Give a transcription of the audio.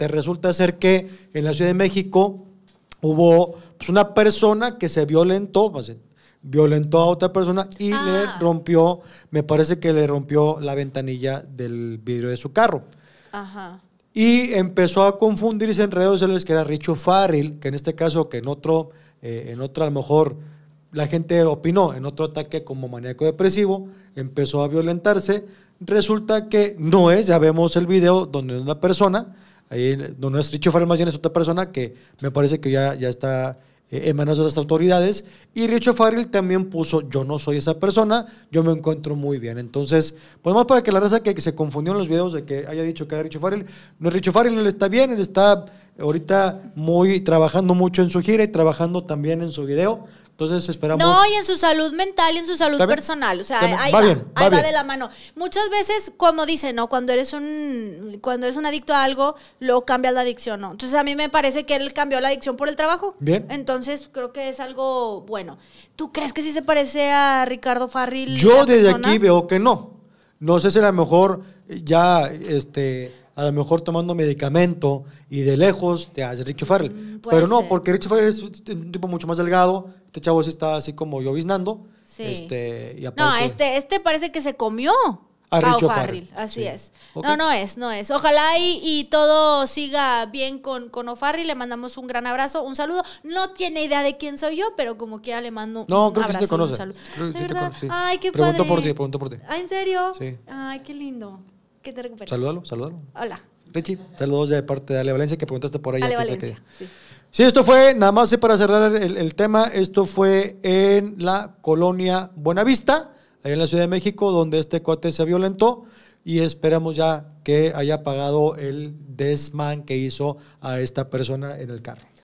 Eh, resulta ser que en la Ciudad de México hubo pues, una persona que se violentó, pues, violentó a otra persona y ah. le rompió, me parece que le rompió la ventanilla del vidrio de su carro. Y empezó a confundirse en redes sociales que era Richo Farrell, que en este caso, que en otro, eh, en otro a lo mejor la gente opinó, en otro ataque como maníaco depresivo, empezó a violentarse. Resulta que no es, ya vemos el video donde una persona Ahí, no, es Richo Farrell, más bien es otra persona que me parece que ya, ya está eh, en manos de las autoridades. Y Richo Farrell también puso, yo no soy esa persona, yo me encuentro muy bien. Entonces, pues más para que la raza que, se confundió en los videos de que haya dicho que era Richo Farrell, no es Richo Farrell, él está bien, él está ahorita muy trabajando mucho en su gira y trabajando también en su video. Entonces esperamos. No, y en su salud mental y en su salud personal. O sea, ahí va, de la mano. Muchas veces, como dicen, ¿no? Cuando eres un, cuando eres un adicto a algo, luego cambias la adicción, ¿no? Entonces a mí me parece que él cambió la adicción por el trabajo. Bien. Entonces creo que es algo bueno. ¿Tú crees que sí se parece a Ricardo Farril? Yo desde aquí veo que no. No sé si a lo mejor ya este a lo mejor tomando medicamento y de lejos te hace Richie Farrell. Mm, pero no, porque Richie Farrell es un tipo mucho más delgado, este chavo sí está así como lloviznando. Sí. Este, No, este, este parece que se comió. A Richie Así es. No, no es, no es. Ojalá y, todo siga bien con, con O'Farrell. Le mandamos un gran abrazo, un saludo. No tiene idea de quién soy yo, pero como quiera le mando un creo abrazo. Creo que sí Ay, qué padre. Pregunto por ti, pregunto por ti. Ah, en serio? Sí. Ay, qué lindo saludalo te Hola. Richie, saludos de parte de Ale Valencia, que preguntaste por ahí. sí. esto fue, nada más para cerrar el, tema, esto fue en la colonia Buenavista, ahí en la Ciudad de México, donde este cuate se violentó y esperamos ya que haya pagado el desman que hizo a esta persona en el carro.